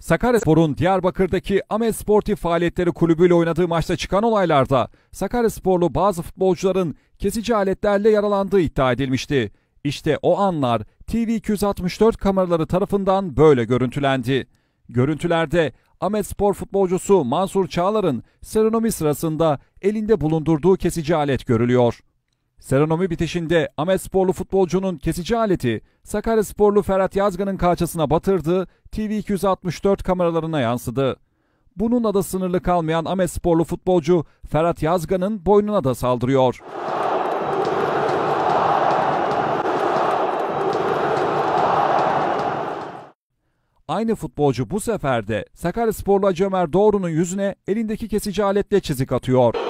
Sakaryaspor'un Diyarbakır'daki Ahmet Sportif Faaliyetleri Kulübü ile oynadığı maçta çıkan olaylarda Sakaryasporlu bazı futbolcuların kesici aletlerle yaralandığı iddia edilmişti. İşte o anlar TV264 kameraları tarafından böyle görüntülendi. Görüntülerde Ahmet Spor futbolcusu Mansur Çağlar'ın seronomi sırasında elinde bulundurduğu kesici alet görülüyor. Seronomi bitişinde Ahmet Sporlu futbolcunun kesici aleti Sakarya Sporlu Ferhat Yazgan'ın kalçasına batırdı, TV264 kameralarına yansıdı. Bununla da sınırlı kalmayan Ahmet Sporlu futbolcu Ferhat Yazgan'ın boynuna da saldırıyor. Aynı futbolcu bu sefer de Sakarya Sporlu Acı Doğru'nun yüzüne elindeki kesici aletle çizik atıyor.